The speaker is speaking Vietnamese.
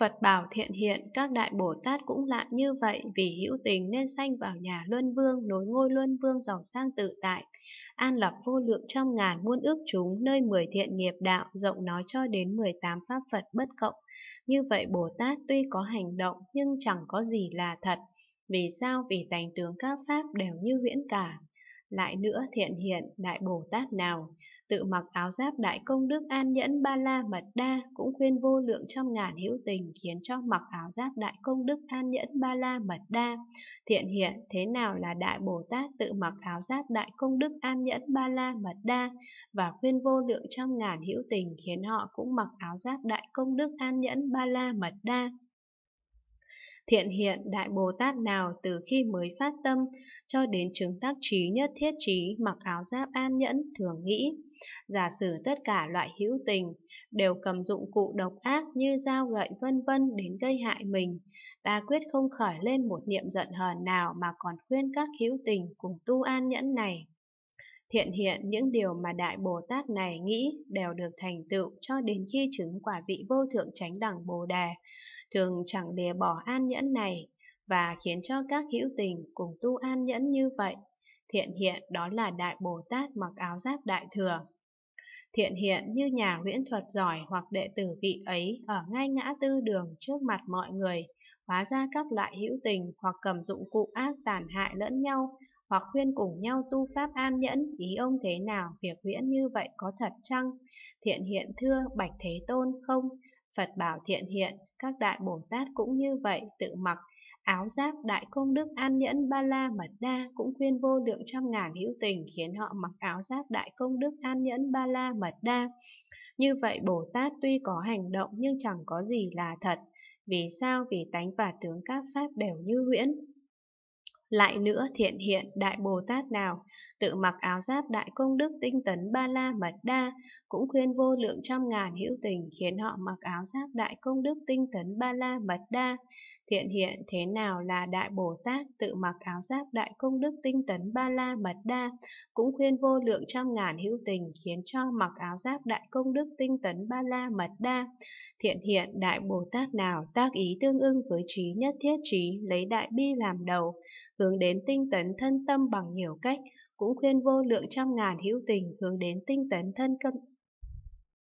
Phật bảo thiện hiện, các đại Bồ Tát cũng lạ như vậy, vì hữu tình nên sanh vào nhà luân vương, nối ngôi luân vương giàu sang tự tại, an lập vô lượng trong ngàn muôn ước chúng, nơi mười thiện nghiệp đạo, rộng nói cho đến mười tám pháp Phật bất cộng. Như vậy Bồ Tát tuy có hành động nhưng chẳng có gì là thật, vì sao vì tánh tướng các pháp đều như viễn cả Lại nữa thiện hiện Đại Bồ Tát nào Tự mặc áo giáp Đại Công Đức An Nhẫn Ba La Mật Đa Cũng khuyên vô lượng trăm ngàn hữu tình Khiến cho mặc áo giáp Đại Công Đức An Nhẫn Ba La Mật Đa Thiện hiện thế nào là Đại Bồ Tát Tự mặc áo giáp Đại Công Đức An Nhẫn Ba La Mật Đa Và khuyên vô lượng trăm ngàn hữu tình Khiến họ cũng mặc áo giáp Đại Công Đức An Nhẫn Ba La Mật Đa thiện hiện Đại Bồ Tát nào từ khi mới phát tâm cho đến chứng tác trí nhất thiết trí mặc áo giáp an nhẫn thường nghĩ. Giả sử tất cả loại hữu tình đều cầm dụng cụ độc ác như dao gậy vân vân đến gây hại mình, ta quyết không khởi lên một niệm giận hờn nào mà còn khuyên các hữu tình cùng tu an nhẫn này. Thiện hiện những điều mà Đại Bồ Tát này nghĩ đều được thành tựu cho đến khi chứng quả vị vô thượng chánh đẳng Bồ Đề, thường chẳng lìa bỏ an nhẫn này và khiến cho các hữu tình cùng tu an nhẫn như vậy. Thiện hiện đó là Đại Bồ Tát mặc áo giáp Đại Thừa thiện hiện như nhà huyễn thuật giỏi hoặc đệ tử vị ấy ở ngay ngã tư đường trước mặt mọi người, hóa ra các loại hữu tình hoặc cầm dụng cụ ác tàn hại lẫn nhau, hoặc khuyên cùng nhau tu pháp an nhẫn, ý ông thế nào việc huyễn như vậy có thật chăng? Thiện hiện thưa Bạch Thế Tôn không, Phật bảo thiện hiện, các đại Bồ Tát cũng như vậy, tự mặc. Áo giáp đại công đức an nhẫn ba la mật đa cũng khuyên vô lượng trăm ngàn hữu tình khiến họ mặc áo giáp đại công đức an nhẫn ba la mật đa. Như vậy Bồ Tát tuy có hành động nhưng chẳng có gì là thật. Vì sao? Vì tánh và tướng các Pháp đều như huyễn. Lại nữa thiện hiện Đại Bồ Tát nào, tự mặc áo giáp Đại Công Đức Tinh Tấn Ba La Mật Đa, cũng khuyên vô lượng trăm ngàn hữu tình khiến họ mặc áo giáp Đại Công Đức Tinh Tấn Ba La Mật Đa. Thiện hiện thế nào là Đại Bồ Tát tự mặc áo giáp Đại Công Đức Tinh Tấn Ba La Mật Đa, cũng khuyên vô lượng trăm ngàn hữu tình khiến cho mặc áo giáp Đại Công Đức Tinh Tấn Ba La Mật Đa. Thiện hiện Đại Bồ Tát nào tác ý tương ưng với trí nhất thiết trí lấy đại bi làm đầu, hướng đến tinh tấn thân tâm bằng nhiều cách, cũng khuyên vô lượng trăm ngàn hữu tình hướng đến tinh tấn thân tâm